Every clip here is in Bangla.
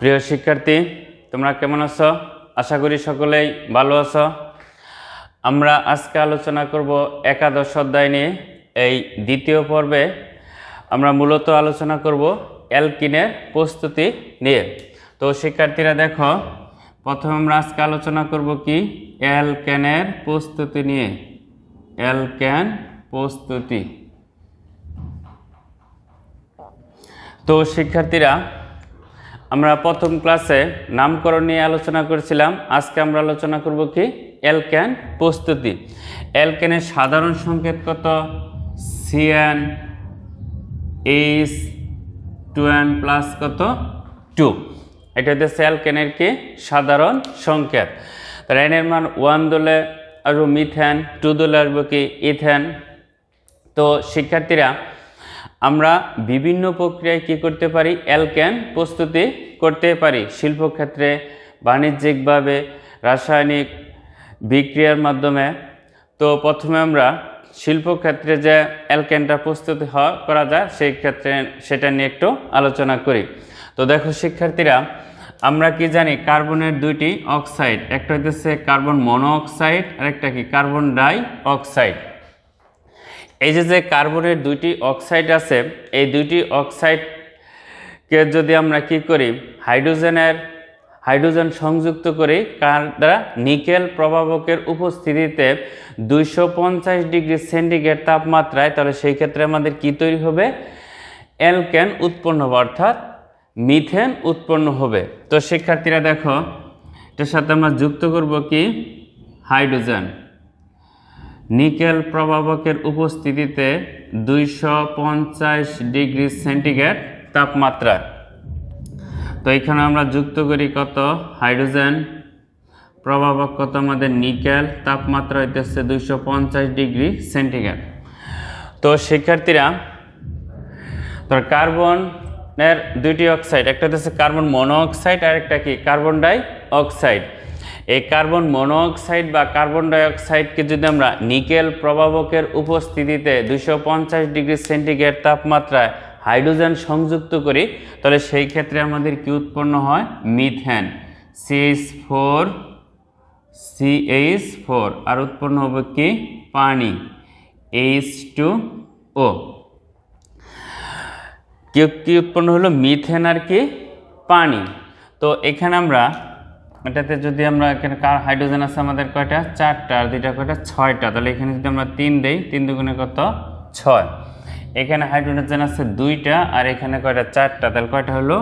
প্রিয় শিক্ষার্থী তোমরা কেমন আছো আশা করি সকলেই ভালো আছো আমরা আজকে আলোচনা করব একাদশ অধ্যায় নিয়ে এই দ্বিতীয় পর্বে আমরা মূলত আলোচনা করব অ্যালকিনের প্রস্তুতি নিয়ে তো শিক্ষার্থীরা দেখো প্রথমে আমরা আজকে আলোচনা করব কি অ্যালকেনের প্রস্তুতি নিয়ে অ্যালকেন প্রস্তুতি তো শিক্ষার্থীরা আমরা প্রথম ক্লাসে নামকরণ নিয়ে আলোচনা করেছিলাম আজকে আমরা আলোচনা করব কি অ্যালক্যান প্রস্তুতি অ্যালক্যানের সাধারণ সংকেত কত C N H two N plus কত টু এটা হচ্ছে স্যালকেনের কি সাধারণ সংকেত রেনের মান ওয়ান দলে আসবো মিথেন টু দোলে আসবো কি ইথেন তো শিক্ষার্থীরা আমরা বিভিন্ন প্রক্রিয়ায় কি করতে পারি অ্যালক্যান প্রস্তুতি করতে পারি শিল্পক্ষেত্রে বাণিজ্যিকভাবে রাসায়নিক বিক্রিয়ার মাধ্যমে তো প্রথমে আমরা শিল্পক্ষেত্রে যে অ্যালক্যানটা প্রস্তুত করা যায় সেই ক্ষেত্রে সেটা নিয়ে একটু আলোচনা করি তো দেখো শিক্ষার্থীরা আমরা কি জানি কার্বনের দুইটি অক্সাইড একটা হচ্ছে কার্বন মনোঅক্সাইড আর একটা কি কার্বন ডাই অক্সাইড এই যে যে কার্বনের দুইটি অক্সাইড আছে এই দুইটি অক্সাইডকে যদি আমরা কি করি হাইড্রোজেনের হাইড্রোজেন সংযুক্ত করে কার দ্বারা নিকেল প্রভাবকের উপস্থিতিতে দুইশো ডিগ্রি সেন্টিগ্রেড তাপমাত্রায় তাহলে সেই ক্ষেত্রে আমাদের কি তৈরি হবে অ্যালকেন উৎপন্ন হবে অর্থাৎ মিথেন উৎপন্ন হবে তো শিক্ষার্থীরা দেখো এটার সাথে আমরা যুক্ত করব কি হাইড্রোজেন নিকেল প্রভাবকের উপস্থিতিতে দুইশো ডিগ্রি সেন্টিগ্রেড তাপমাত্রা তো এখানে আমরা যুক্ত করি কত হাইড্রোজেন প্রভাবক কত আমাদের নিকেল তাপমাত্রা হইতেছে দুইশো ডিগ্রি সেন্টিগ্রেড তো শিক্ষার্থীরা ধর কার্বনের দুইটি অক্সাইড একটা হচ্ছে কার্বন মনোঅক্সাইড আর একটা কি কার্বন ডাই অক্সাইড এই কার্বন মনোঅক্সাইড বা কার্বন ডাইঅক্সাইডকে যদি আমরা নিকেল প্রভাবকের উপস্থিতিতে দুশো ডিগ্রি সেন্টিগ্রেড তাপমাত্রায় হাইড্রোজেন সংযুক্ত করি তাহলে সেই ক্ষেত্রে আমাদের কি উৎপন্ন হয় methane C H four C H four আর উৎপন্ন হবে কি পানি এইচ টু ও কি উৎপন্ন হলো মিথেন আর কি পানি তো এখানে আমরা এটাতে যদি আমরা এখানে কার হাইড্রোজেন আছে আমাদের কয়টা চারটা আর দুইটা কয়টা ছয়টা তাহলে এখানে যদি আমরা তিন দেই তিন দুগুণে কত ছয় এখানে হাইড্রোজেন আছে দুইটা আর এখানে কয়টা চারটা তাহলে কয়টা হলো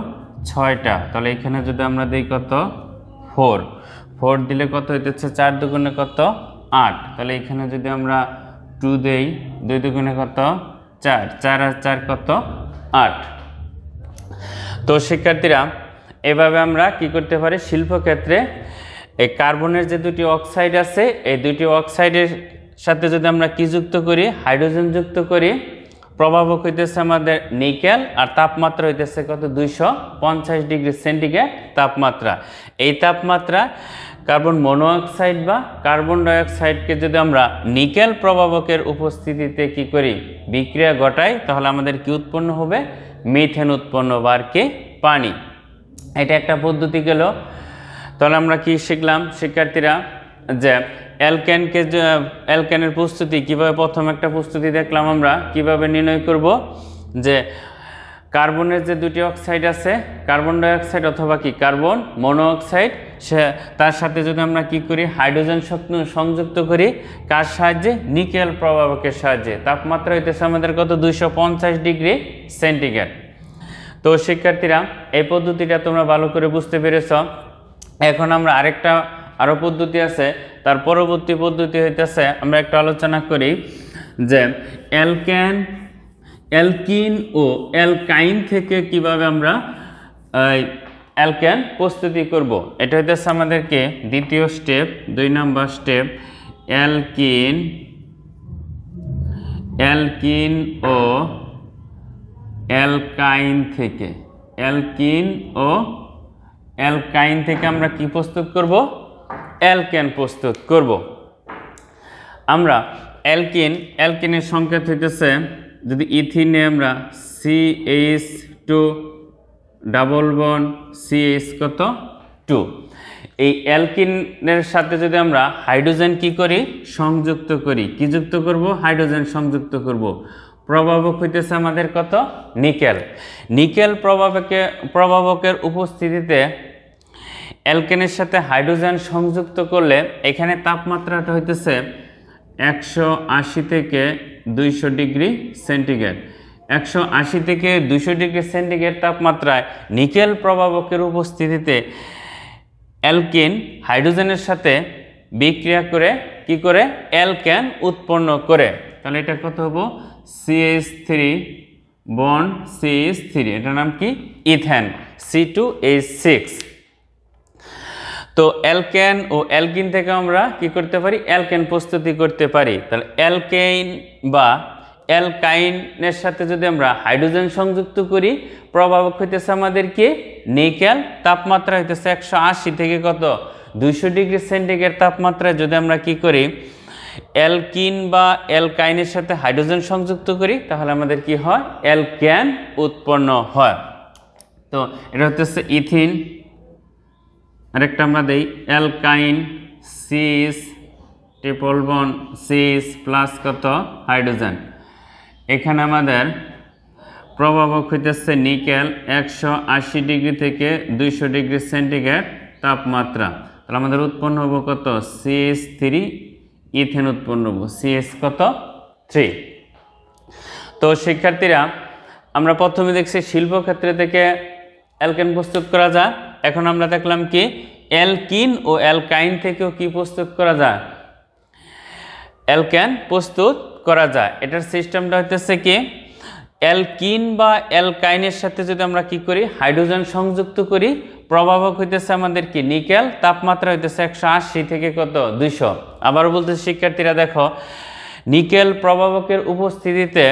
ছয়টা তাহলে এখানে যদি আমরা দিই কত ফোর ফোর দিলে কত হচ্ছে চার দুগুণে কত আট তাহলে এখানে যদি আমরা টু দেই দুই দুগুণে কত চার চার আর চার কত আট তো শিক্ষার্থীরা এভাবে আমরা কি করতে পারি শিল্পক্ষেত্রে এই কার্বনের যে দুটি অক্সাইড আছে এই দুটি অক্সাইডের সাথে যদি আমরা কি যুক্ত করি হাইড্রোজেন যুক্ত করি প্রভাবক হইতেছে আমাদের নিকেল আর তাপমাত্রা হইতেছে কত দুইশো পঞ্চাশ ডিগ্রি সেন্টিগ্রেড তাপমাত্রা এই তাপমাত্রা কার্বন মনোঅক্সাইড বা কার্বন ডাইঅক্সাইডকে যদি আমরা নিকেল প্রভাবকের উপস্থিতিতে কি করি বিক্রিয়া ঘটাই তাহলে আমাদের কি উৎপন্ন হবে মিথেন উৎপন্ন বা আর কি পানি এটা একটা পদ্ধতি গেল তাহলে আমরা কি শিখলাম শিক্ষার্থীরা যে অ্যালক্যানকে অ্যালক্যানের প্রস্তুতি কিভাবে প্রথম একটা প্রস্তুতি দেখলাম আমরা কিভাবে নির্ণয় করব যে কার্বনের যে দুটি অক্সাইড আছে কার্বন ডাইঅক্সাইড অথবা কি কার্বন মনোঅক্সাইড সে তার সাথে যদি আমরা কি করি হাইড্রোজেন সংযুক্ত করি কার সাহায্যে নিকেল প্রভাবকের সাহায্যে তাপমাত্রা হইতেছে আমাদের কত দুইশো ডিগ্রি সেন্টিগ্রেড তো শিক্ষার্থীরা এই পদ্ধতিটা তোমরা ভালো করে বুঝতে পেরেছ এখন আমরা আরেকটা আরও পদ্ধতি আছে তার পরবর্তী পদ্ধতি হইতেছে আমরা একটা আলোচনা করি যে অ্যালক্যান অ্যালকিন ও অ্যালকাইন থেকে কিভাবে আমরা অ্যালক্যান প্রস্তুতি করব। এটা হইতেছে আমাদেরকে দ্বিতীয় স্টেপ দুই নম্বর স্টেপ অ্যালকিন অ্যালকিন ও অ্যালকাইন থেকে অ্যালকিন ও অ্যালকাইন থেকে আমরা কি প্রস্তুত করব অ্যালকেন প্রস্তুত করব আমরা অ্যালকিন অ্যালকিনের সংখ্যা থেকেছে যদি ইথিনে আমরা CH two double bond CH কত টু এই অ্যালকিনের সাথে যদি আমরা হাইড্রোজেন কি করি সংযুক্ত করি কি যুক্ত করব হাইড্রোজেন সংযুক্ত করব প্রভাবক হইতেছে আমাদের কত নিকেল নিকেল প্রভাবকে প্রভাবকের উপস্থিতিতে অ্যালকেনের সাথে হাইড্রোজেন সংযুক্ত করলে এখানে তাপমাত্রাটা হইতেছে একশো আশি থেকে দুইশো ডিগ্রি সেন্টিগ্রেড একশো আশি থেকে দুশো ডিগ্রি সেন্টিগ্রেড তাপমাত্রায় নিকেল প্রভাবকের উপস্থিতিতে অ্যালকিন হাইড্রোজেনের সাথে বিক্রিয়া করে কি করে অ্যালকেন উৎপন্ন করে তাহলে এটা কত হবো CH three bond CH three এটার নাম কি ethane C two H six তো অ্যালকেন ও অ্যালকিন থেকে আমরা কি করতে পারি অ্যালকেন প্রস্তুতি করতে পারি তাহলে অ্যালকেইন বা অ্যালকাইনের সাথে যদি আমরা হাইড্রোজেন সংযুক্ত করি প্রভাবক হইতেছে আমাদেরকে নিকেল তাপমাত্রা হইতেছে একশো থেকে কত দুইশো ডিগ্রি সেন্টিগ্রেড তাপমাত্রায় যদি আমরা কি করি অ্যালকিন বা অ্যালকাইনের সাথে হাইড্রোজেন সংযুক্ত করি তাহলে আমাদের কি হয় অ্যালক্যান উৎপন্ন হয় তো এটা হচ্ছে ইথিন আরেকটা আমরা দিই alkyne CH triple bond CH plus কত হাইড্রোজেন এখানে আমাদের প্রভাবক হইতেছে নিকেল একশো আশি ডিগ্রি থেকে দুইশো ডিগ্রি সেন্টিগ্রেড তাপমাত্রা তাহলে আমাদের উৎপন্ন হবো কত সিএস থ্রি ইথেন উৎপন্ন সিএস কত থ্রি তো শিক্ষার্থীরা আমরা প্রথমে দেখছি শিল্পক্ষেত্রে থেকে অ্যালকেন প্রস্তুত করা যায় এখন আমরা দেখলাম কি অ্যালকিন ও অ্যালকাইন থেকেও কি প্রস্তুত করা যায় অ্যালকেন প্রস্তুত করা যায় এটার সিস্টেমটা হইতেছে কি অ্যালকিন বা অ্যালকাইনের সাথে যদি আমরা কি করি হাইড্রোজেন সংযুক্ত করি প্রভাবক হইতেছে আমাদের কি নিকেল তাপমাত্রা হইতেছে একশো আশি থেকে কত দুইশো আবার বলতেছে শিক্ষার্থীরা দেখো নিকেল প্রভাবকের উপস্থিতিতে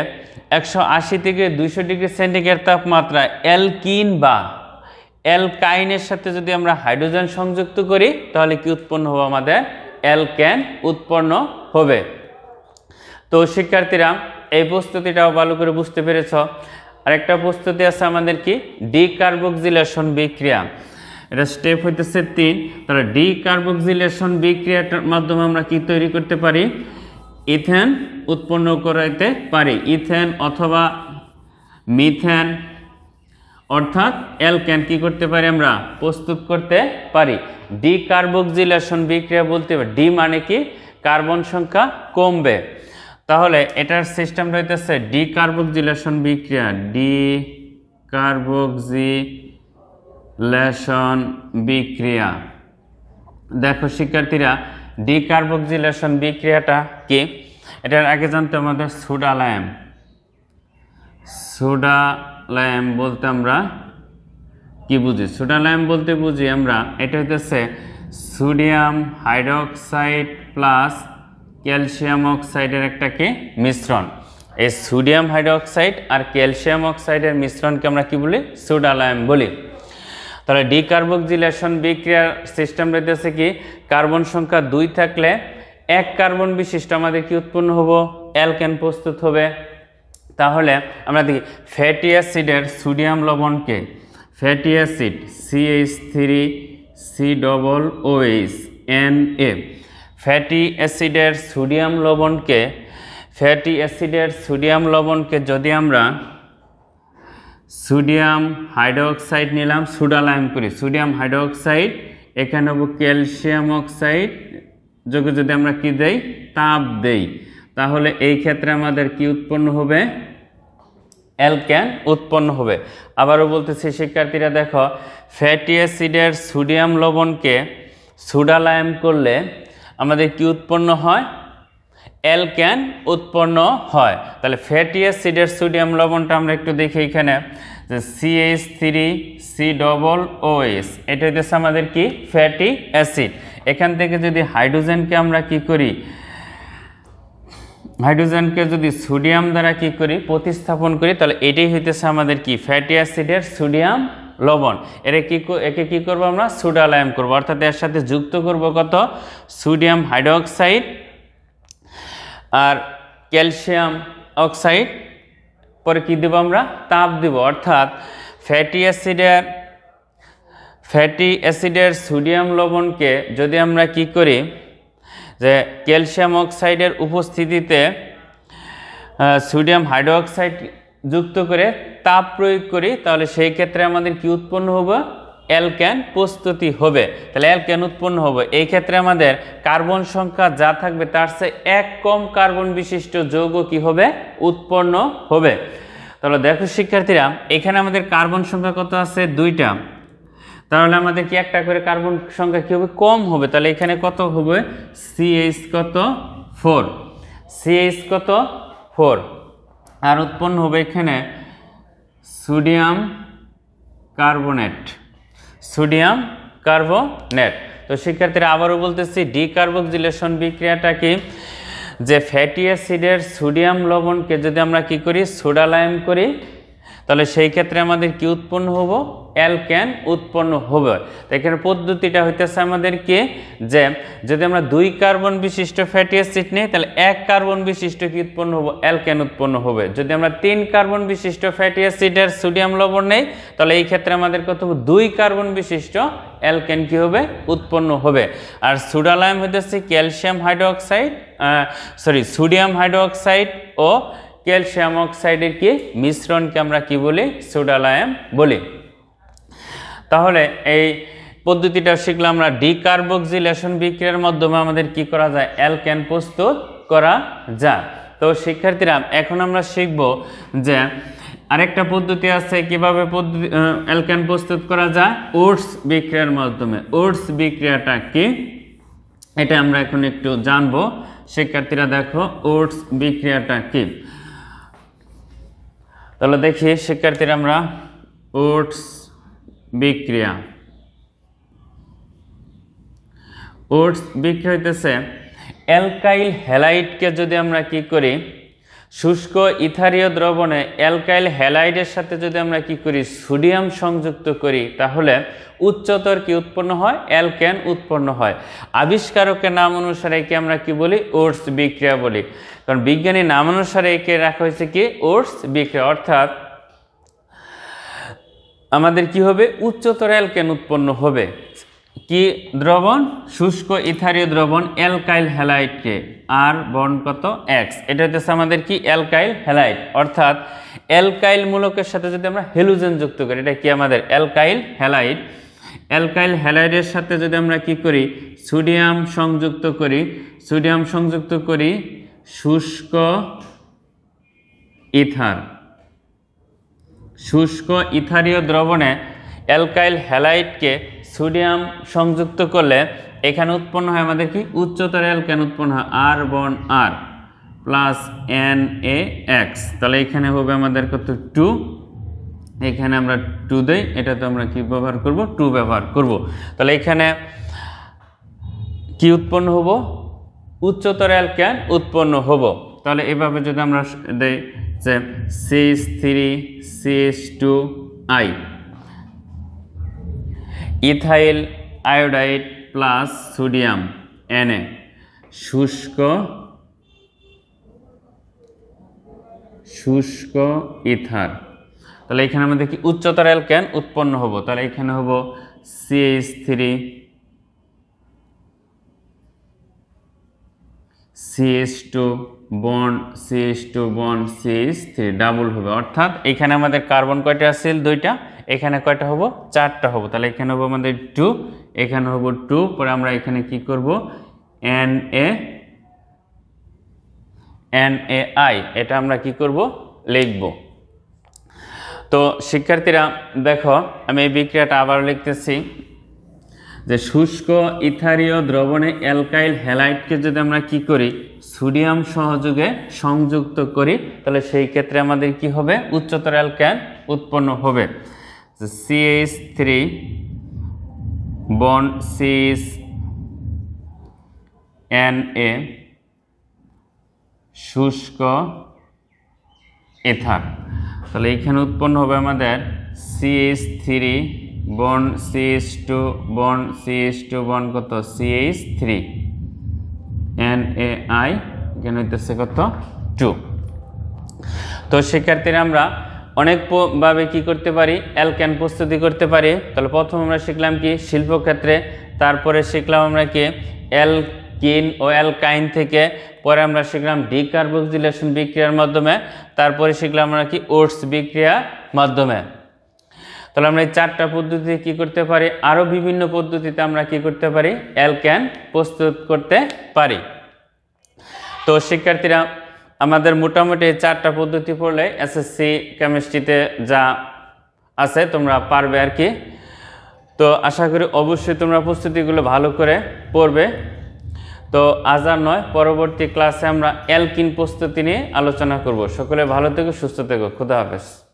একশো আশি থেকে দুইশো ডিগ্রি সেন্টিগ্রেড তাপমাত্রা এলকিন বা এলকাইনের সাথে যদি আমরা হাইড্রোজেন সংযুক্ত করি তাহলে কি উৎপন্ন হবে আমাদের অ্যালকেন উৎপন্ন হবে তো শিক্ষার্থীরা এই প্রস্তুতিটাও ভালো করে বুঝতে পেরেছ আরেকটা প্রস্তুতি আছে আমাদের কি ডি কার্বক্সিলেশন বিক্রিয়া এটা স্টেপ হইতেছে তিন তাহলে ডি কার্বক্সিলেশন বিক্রিয়াটার মাধ্যমে আমরা কি তৈরি করতে পারি ইথেন উৎপন্ন করাইতে পারি ইথেন অথবা মিথেন অর্থাৎ অ্যালকেন কি করতে পারি আমরা প্রস্তুত করতে পারি ডি কার্বক্সিলেশন বিক্রিয়া বলতে পারি ডি মানে কি কার্বন সংখ্যা কমবে তাহলে এটার সিস্টেমটা হইতেছে ডি কার্বোক্সিলেশন বিক্রিয়া ডি কার্বোক্সিলেশন বিক্রিয়া দেখো শিক্ষার্থীরা ডি কার্বোক্সিলেশন বিক্রিয়াটা কি এটার আগে জানতে আমাদের সুডালায়াম সুডালায়াম বলতে আমরা কি বুঝি সুডালায়াম বলতে বুঝি আমরা এটা হইতেছে সোডিয়াম হাইড্রোক্সাইড প্লাস ক্যালসিয়াম অক্সাইডের একটা কি মিশ্রণ এই সোডিয়াম হাইড্রোক্সাইড আর ক্যালসিয়াম অক্সাইডের মিশ্রণকে আমরা কি বলি সোডালায়াম বলি তাহলে ডিকার্বক্সিলেশন বিক্রিয়ার সিস্টেম রয়েছে কি কার্বন সংখ্যা দুই থাকলে এক কার্বন বিশিষ্ট আমাদের কি উৎপন্ন হব অ্যালকেন প্রস্তুত হবে তাহলে আমরা দেখি ফ্যাটি অ্যাসিডের সোডিয়াম লবণকে fatty acid CH three C double OH N A fatty অ্যাসিডের সোডিয়াম লবণকে ফ্যাটি অ্যাসিডের সোডিয়াম লবণকে যদি আমরা সোডিয়াম হাইড্রোক্সাইড নিলাম সোডালাইম করি সোডিয়াম হাইড্রোক্সাইড এখানে ক্যালসিয়াম অক্সাইড যোগে যদি আমরা কি দেই তাপ দেই তাহলে এই ক্ষেত্রে আমাদের কি উৎপন্ন হবে অ্যালক্যান উৎপন্ন হবে আবারও বলতেছি শিক্ষার্থীরা দেখো ফ্যাটি অ্যাসিডের সোডিয়াম লবণকে সোডালায়াম করলে আমাদের কি উৎপন্ন হয় অ্যালক্যান উৎপন্ন হয় তাহলে ফ্যাটি অ্যাসিডের সোডিয়াম লবণটা আমরা একটু দেখি এখানে যে CH three C double OS এটা হচ্ছে আমাদের কি ফ্যাটি অ্যাসিড এখান থেকে যদি হাইড্রোজেনকে আমরা কি করি হাইড্রোজেনকে যদি সোডিয়াম দ্বারা কি করি প্রতিস্থাপন করি তাহলে এটাই হইতেছে আমাদের কি ফ্যাটি অ্যাসিডের সোডিয়াম লবণ এর কি একে কি করব আমরা সোডালায়াম করব অর্থাৎ এর সাথে যুক্ত করব কত সোডিয়াম হাইড্রোক্সাইড আর ক্যালসিয়াম অক্সাইড পরে কী দেবো আমরা তাপ দেব অর্থাৎ ফ্যাটি অ্যাসিডের ফ্যাটি অ্যাসিডের সোডিয়াম লবণকে যদি আমরা কি করি যে ক্যালসিয়াম অক্সাইডের উপস্থিতিতে সোডিয়াম হাইড্রোক্সাইড যুক্ত করে তাপ প্রয়োগ করি তাহলে সেই ক্ষেত্রে আমাদের কি উৎপন্ন হবে অ্যালক্যান প্রস্তুতি হবে তাহলে অ্যালক্যান উৎপন্ন হবে এই ক্ষেত্রে আমাদের কার্বন সংখ্যা যা থাকবে তার চেয়ে এক কম কার্বন বিশিষ্ট যৌগ কি হবে উৎপন্ন হবে তাহলে দেখো শিক্ষার্থীরা এখানে আমাদের কার্বন সংখ্যা কত আছে দুইটা তাহলে আমাদের কি একটা করে কার্বন সংখ্যা কী হবে কম হবে তাহলে এখানে কত হবে সিএইচ কত ফোর সিএইচ কত ফোর আর উৎপন্ন হবে এখানে সোডিয়াম কার্বোনেট সোডিয়াম কার্বোনেট তো শিক্ষার্থীরা আবারও বলতেছি ডিকার্বোক্সিলেশন কি যে ফ্যাটি অ্যাসিডের সোডিয়াম লবণকে যদি আমরা কি করি সোডা করি তাহলে সেই ক্ষেত্রে আমাদের কি উৎপন্ন হব অ্যালক্যান উৎপন্ন হবে তো এখানে পদ্ধতিটা হইতেছে আমাদেরকে যে যদি আমরা দুই কার্বন বিশিষ্ট ফ্যাটি অ্যাসিড নিই তাহলে এক কার্বন বিশিষ্ট কি উৎপন্ন হবো অ্যালক্যান উৎপন্ন হবে যদি আমরা তিন কার্বন বিশিষ্ট ফ্যাটি অ্যাসিডের সোডিয়াম লবণ নেই তাহলে এই ক্ষেত্রে আমাদের কত দুই কার্বন বিশিষ্ট অ্যালকেন কি হবে উৎপন্ন হবে আর সুডালায়াম হইতেছে calcium hydroxide sorry sodium hydroxide ও ক্যালসিয়াম অক্সাইডের কি মিশ্রণকে আমরা কি বলি সোডালায়াম বলি তাহলে এই পদ্ধতিটা শিখলাম আমরা ডিকার্বক্সিলেশন বিক্রিয়ার মাধ্যমে আমাদের কি করা যায় অ্যালকেন প্রস্তুত করা যায় তো শিক্ষার্থীরা এখন আমরা শিখব যে আরেকটা পদ্ধতি আছে কিভাবে পদ্ধতি অ্যালকেন প্রস্তুত করা যায় ওটস বিক্রিয়ার মাধ্যমে ওটস বিক্রিয়াটা কি এটা আমরা এখন একটু জানবো শিক্ষার্থীরা দেখো ওটস বিক্রিয়াটা কি তাহলে দেখি শিক্ষার্থীরা আমরা উডস বিক্রিয়া উডস বিক্রিয়া হইতেছে অ্যালকাইল হ্যালাইটকে যদি আমরা কি করি শুষ্ক ইথারীয় দ্রবণে অ্যালকাইল হ্যালাইডের সাথে যদি আমরা কি করি সোডিয়াম সংযুক্ত করি তাহলে উচ্চতর কি উৎপন্ন হয় অ্যালকেন উৎপন্ন হয় আবিষ্কারকের নাম অনুসারে একে আমরা কি বলি ওটস বিক্রিয়া বলি কারণ বিজ্ঞানী নাম অনুসারে একে রাখা হয়েছে কি ওটস বিক্রিয়া অর্থাৎ আমাদের কি হবে উচ্চতর অ্যালকেন উৎপন্ন হবে কি দ্রবণ শুষ্ক ইথারীয় দ্রবণ অ্যালকাইল হ্যালাইটকে আর বন কত এক্স এটা হচ্ছে আমাদের কি অ্যালকাইল হ্যালাইট অর্থাৎ অ্যালকাইল মূলকের সাথে যদি আমরা হেলুজেন যুক্ত করি এটা কি আমাদের অ্যালকাইল হ্যালাইট অ্যালকাইল হ্যালাইডের সাথে যদি আমরা কি করি সোডিয়াম সংযুক্ত করি সোডিয়াম সংযুক্ত করি শুষ্ক ইথার শুষ্ক ইথারীয় দ্রবণে অ্যালকাইল হ্যালাইটকে সোডিয়াম সংযুক্ত করলে এখানে উৎপন্ন হয় আমাদের কি উচ্চতর অ্যালকেন উৎপন্ন হয় R bond R plus N A X তাহলে এখানে হবে আমাদের কত টু এখানে আমরা টু দেই এটা তো আমরা কি ব্যবহার করব টু ব্যবহার করব তাহলে এখানে কি উৎপন্ন হব উচ্চতর অ্যালকেন উৎপন্ন হব তাহলে এভাবে যদি আমরা দেই যে CH three CH two I ethyl iodide plus sodium এনে শুষ্ক শুষ্ক ইথার তাহলে এখানে আমাদের কি উচ্চতর অ্যালকেন উৎপন্ন হব তাহলে এখানে হব CH three CH two bond CH two bond CH three double হবে অর্থাৎ এখানে আমাদের কার্বন কয়টা আছে দুইটা এখানে কয়টা হবো চারটা হবো তাহলে এখানে হবো আমাদের টু এখানে হবো টু পরে আমরা এখানে কি করব N A N A I এটা আমরা কি করব লিখব তো শিক্ষার্থীরা দেখো আমি এই বিক্রিয়াটা আবার লিখতেছি যে শুষ্ক ইথারীয় দ্রবণে অ্যালকাইল হ্যালাইটকে যদি আমরা কি করি সোডিয়াম সহযোগে সংযুক্ত করি তাহলে সেই ক্ষেত্রে আমাদের কি হবে উচ্চতর অ্যালকাইল উৎপন্ন হবে So CH3 bond C is NA শুষ্ক এথার তাহলে এখানে উৎপন্ন হবে আমাদের CH three bond CH two bond CH two bond কত CH three N A I এখানে হইতেছে কত টু তো শিক্ষার্থীরা আমরা অনেকভাবে কি করতে পারি অ্যালক্যান প্রস্তুতি করতে পারি তাহলে প্রথম আমরা শিখলাম কি শিল্পক্ষেত্রে তারপরে শিখলাম আমরা কি অ্যালকিন ও অ্যালকাইন থেকে পরে আমরা শিখলাম ডিকার্বোক্সিলেশন বিক্রিয়ার মাধ্যমে তারপরে শিখলাম আমরা কি ওটস বিক্রিয়ার মাধ্যমে তাহলে আমরা এই চারটা পদ্ধতি কি করতে পারি আরও বিভিন্ন পদ্ধতিতে আমরা কি করতে পারি অ্যালক্যান প্রস্তুত করতে পারি তো শিক্ষার্থীরা আমাদের মোটামুটি চারটা পদ্ধতি পড়লে এসএসসি কেমিস্ট্রিতে যা আছে তোমরা পারবে আর কি তো আশা করি অবশ্যই তোমরা প্রস্তুতিগুলো ভালো করে পড়বে তো আজ আর নয় পরবর্তী ক্লাসে আমরা অ্যালকিন প্রস্তুতি নিয়ে আলোচনা করব সকলে ভালো থেকো সুস্থ থেকো খুদা হাফেজ